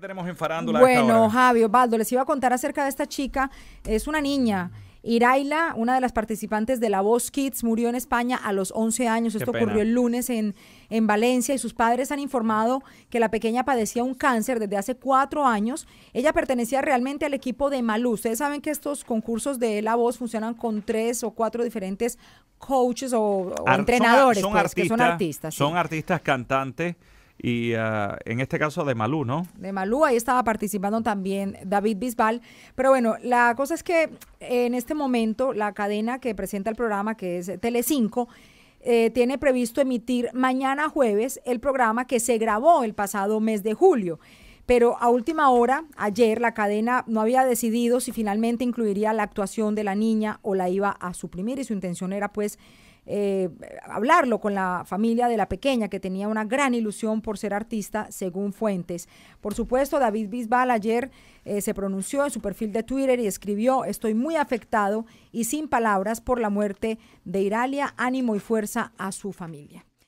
tenemos en Farándula. Bueno, Javio, Osvaldo, les iba a contar acerca de esta chica. Es una niña. Iraila, una de las participantes de La Voz Kids, murió en España a los 11 años. Esto ocurrió el lunes en, en Valencia y sus padres han informado que la pequeña padecía un cáncer desde hace cuatro años. Ella pertenecía realmente al equipo de Malú. Ustedes saben que estos concursos de La Voz funcionan con tres o cuatro diferentes coaches o, entrenadores, son, pues, artistas, son artistas. Son artistas cantantes y eh, en este caso de Malú, ¿no? De Malú, ahí estaba participando también David Bisbal. Pero bueno, la cosa es que en este momento la cadena que presenta el programa, que es Telecinco, eh, tiene previsto emitir mañana jueves el programa que se grabó el pasado mes de julio pero a última hora, ayer, la cadena no había decidido si finalmente incluiría la actuación de la niña o la iba a suprimir y su intención era pues eh, hablarlo con la familia de la pequeña que tenía una gran ilusión por ser artista, según fuentes. Por supuesto, David Bisbal ayer eh, se pronunció en su perfil de Twitter y escribió, estoy muy afectado y sin palabras por la muerte de Iralia, ánimo y fuerza a su familia.